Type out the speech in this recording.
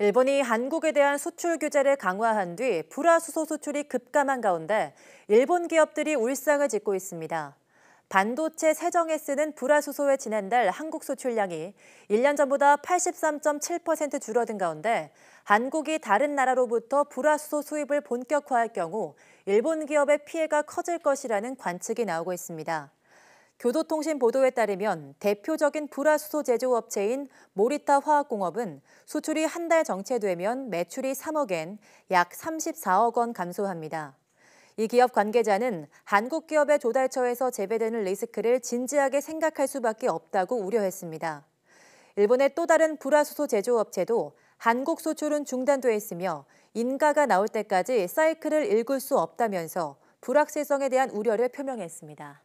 일본이 한국에 대한 수출 규제를 강화한 뒤 불화수소 수출이 급감한 가운데 일본 기업들이 울상을 짓고 있습니다. 반도체 세정에 쓰는 불화수소의 지난달 한국 수출량이 1년 전보다 83.7% 줄어든 가운데 한국이 다른 나라로부터 불화수소 수입을 본격화할 경우 일본 기업의 피해가 커질 것이라는 관측이 나오고 있습니다. 교도통신 보도에 따르면 대표적인 불화수소 제조업체인 모리타 화학공업은 수출이 한 달 정체되면 매출이 3억엔, 약 34억 원 감소합니다. 이 기업 관계자는 한국 기업의 조달처에서 재배되는 리스크를 진지하게 생각할 수밖에 없다고 우려했습니다. 일본의 또 다른 불화수소 제조업체도 한국 수출은 중단돼 있으며 인가가 나올 때까지 사이클을 읽을 수 없다면서 불확실성에 대한 우려를 표명했습니다.